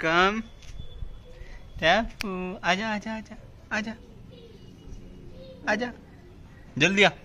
कम टैपू आजा आजा आजा आजा आजा जल्दी आ